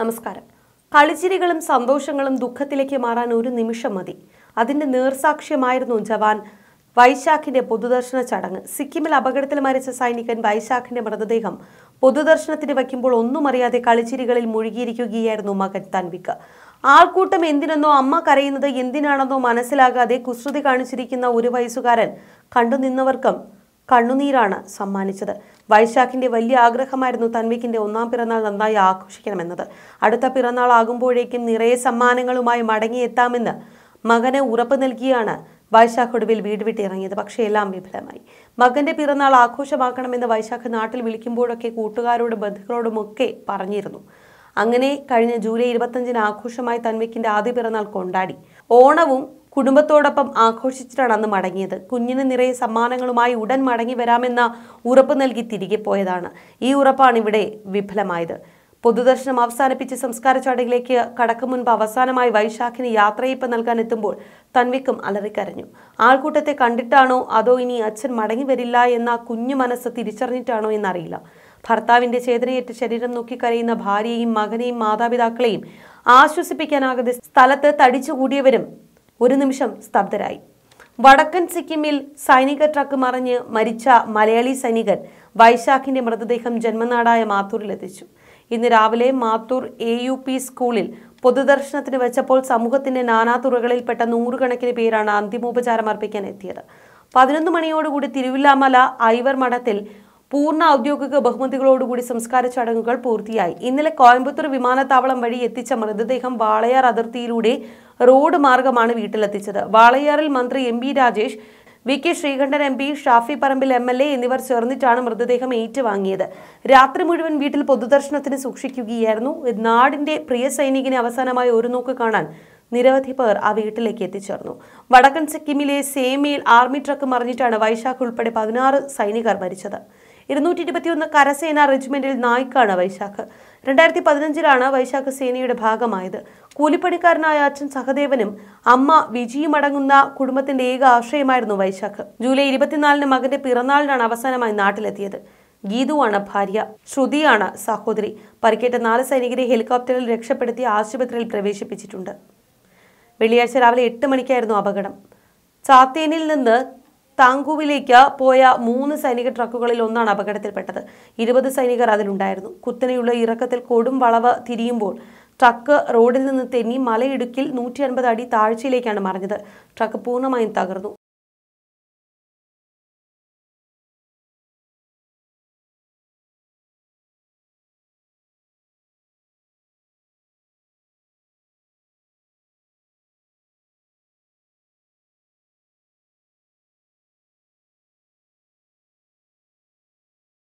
നമസ്കാരം കളിച്ചിരികളും സന്തോഷങ്ങളും ദുഃഖത്തിലേക്ക് മാറാൻ ഒരു നിമിഷം മതി അതിന്റെ നേർസാക്ഷ്യമായിരുന്നു ജവാൻ വൈശാഖിന്റെ പൊതുദർശന ചടങ്ങ് സിക്കിമിൽ അപകടത്തിൽ മരിച്ച സൈനികൻ വൈശാഖിന്റെ മൃതദേഹം പൊതുദർശനത്തിന് വയ്ക്കുമ്പോൾ ഒന്നും അറിയാതെ കളിച്ചിരികളിൽ മുഴുകിയിരിക്കുകയായിരുന്നു മകൻ തൻവിക്ക് ആൾക്കൂട്ടം എന്തിനെന്നോ അമ്മ കരയുന്നത് എന്തിനാണെന്നോ മനസ്സിലാകാതെ കുസൃതി കാണിച്ചിരിക്കുന്ന ഒരു വയസ്സുകാരൻ കണ്ടുനിന്നവർക്കും നിന്നവർക്കും കണ്ണുനീരാണ് സമ്മാനിച്ചത് വൈശാഖിന്റെ വലിയ ആഗ്രഹമായിരുന്നു തൻവിക്കിന്റെ ഒന്നാം പിറന്നാൾ നന്നായി ആഘോഷിക്കണമെന്നത് അടുത്ത പിറന്നാൾ ആകുമ്പോഴേക്കും നിറയെ സമ്മാനങ്ങളുമായി മടങ്ങിയെത്താമെന്ന് മകനെ ഉറപ്പ് നൽകിയാണ് വൈശാഖ് ഒടുവിൽ വീട് വിട്ടിറങ്ങിയത് പക്ഷേ എല്ലാം വിഫലമായി മകന്റെ പിറന്നാൾ ആഘോഷമാക്കണമെന്ന് വൈശാഖ് നാട്ടിൽ വിളിക്കുമ്പോഴൊക്കെ കൂട്ടുകാരോടും ബന്ധുക്കളോടുമൊക്കെ പറഞ്ഞിരുന്നു അങ്ങനെ കഴിഞ്ഞ ജൂലൈ ഇരുപത്തഞ്ചിന് ആഘോഷമായി തൻവിക്കിന്റെ ആദ്യ പിറന്നാൾ കൊണ്ടാടി ഓണവും കുടുംബത്തോടൊപ്പം ആഘോഷിച്ചിട്ടാണ് അന്ന് മടങ്ങിയത് കുഞ്ഞിന് നിറയെ സമ്മാനങ്ങളുമായി ഉടൻ മടങ്ങി വരാമെന്ന ഉറപ്പ് നൽകി തിരികെ പോയതാണ് ഈ ഉറപ്പാണ് ഇവിടെ വിഫലമായത് പൊതുദർശനം അവസാനിപ്പിച്ച് സംസ്കാര ചടങ്ങിലേക്ക് കടക്കും മുൻപ് അവസാനമായി വൈശാഖിന് യാത്രയപ്പ് എത്തുമ്പോൾ തൻവിക്കും അലറിക്കരഞ്ഞു ആൾക്കൂട്ടത്തെ കണ്ടിട്ടാണോ അതോ ഇനി അച്ഛൻ മടങ്ങി വരില്ല എന്ന കുഞ്ഞു മനസ്സ് തിരിച്ചറിഞ്ഞിട്ടാണോ എന്നറിയില്ല ഭർത്താവിന്റെ ചേതനയേറ്റ് ശരീരം നോക്കി കരയുന്ന ഭാര്യയെയും മകനെയും മാതാപിതാക്കളെയും ആശ്വസിപ്പിക്കാനാകാതെ സ്ഥലത്ത് തടിച്ചുകൂടിയവരും ഒരു നിമിഷം സ്തബ്ധരായി വടക്കൻ സിക്കിമിൽ സൈനിക ട്രക്ക് മറിഞ്ഞ് മരിച്ച മലയാളി സൈനികൻ വൈശാഖിന്റെ മൃതദേഹം ജന്മനാടായ മാത്തൂരിലെത്തിച്ചു ഇന്ന് രാവിലെ മാത്തൂർ എ യു പി സ്കൂളിൽ പൊതുദർശനത്തിന് വെച്ചപ്പോൾ സമൂഹത്തിന്റെ നാനാതുറകളിൽപ്പെട്ട നൂറുകണക്കിന് പേരാണ് അന്തിമോപചാരം അർപ്പിക്കാൻ എത്തിയത് പതിനൊന്ന് മണിയോടുകൂടി തിരുവില്ലാമല ഐവർ മഠത്തിൽ പൂർണ്ണ ഔദ്യോഗിക ബഹുമതികളോടുകൂടി സംസ്കാര ചടങ്ങുകൾ പൂർത്തിയായി ഇന്നലെ കോയമ്പത്തൂർ വിമാനത്താവളം വഴി എത്തിച്ച മൃതദേഹം വാളയാർ അതിർത്തിയിലൂടെ റോഡ് മാർഗമാണ് വീട്ടിലെത്തിച്ചത് വാളയാറിൽ മന്ത്രി M B Rajesh V K Sreekandan M P Shafi Parambil M L A എന്നിവർ ചേർന്നിട്ടാണ് മൃതദേഹം ഏറ്റുവാങ്ങിയത് രാത്രി മുഴുവൻ വീട്ടിൽ പൊതുദർശനത്തിന് സൂക്ഷിക്കുകയായിരുന്നു നാടിന്റെ പ്രിയ സൈനികനെ അവസാനമായി ഒരു നോക്ക് കാണാൻ നിരവധി പേർ ആ വീട്ടിലേക്ക് എത്തിച്ചേർന്നു വടക്കൻ സിക്കിമിലെ സേമയിൽ ആർമി ട്രക്ക് മറിഞ്ഞിട്ടാണ് വൈശാഖ് ഉൾപ്പെടെ പതിനാറ് സൈനികർ മരിച്ചത് ഇരുന്നൂറ്റി ഇരുപത്തിയൊന്ന് കരസേന റെജിമെന്റിൽ നായ്ക്കാണ് വൈശാഖ് രണ്ടായിരത്തി പതിനഞ്ചിലാണ് വൈശാഖ് സേനയുടെ ഭാഗമായത് കൂലിപ്പണിക്കാരനായ അച്ഛൻ സഹദേവനും അമ്മ അടങ്ങുന്ന കുടുംബത്തിന്റെ ഏക ആശ്രയമായിരുന്നു വൈശാഖ് ജൂലൈ ഇരുപത്തിനാലിന് മകന്റെ പിറന്നാളിനാണ് അവസാനമായി നാട്ടിലെത്തിയത് ഗീതുവാണ് ഭാര്യ ശ്രുതിയാണ് സഹോദരി പരിക്കേറ്റ നാല് സൈനികരെ ഹെലികോപ്റ്ററിൽ രക്ഷപ്പെടുത്തി ആശുപത്രിയിൽ പ്രവേശിപ്പിച്ചിട്ടുണ്ട് വെള്ളിയാഴ്ച രാവിലെ എട്ട് മണിക്കായിരുന്നു അപകടം ചാത്തേനിൽ നിന്ന് താങ്കുവിലേക്ക് പോയ മൂന്ന് സൈനിക ട്രക്കുകളിൽ ഒന്നാണ് അപകടത്തിൽപ്പെട്ടത് ഇരുപത് സൈനികർ അതിലുണ്ടായിരുന്നു കുത്തനെയുള്ള ഇറക്കത്തിൽ കൊടും വളവ് തിരിയുമ്പോൾ ട്രക്ക് റോഡിൽ നിന്ന് തെന്നി മലയിടുക്കിൽ നൂറ്റി അൻപത് അടി താഴ്ചയിലേക്കാണ് മറിഞ്ഞത് ട്രക്ക് പൂർണ്ണമായും തകർന്നു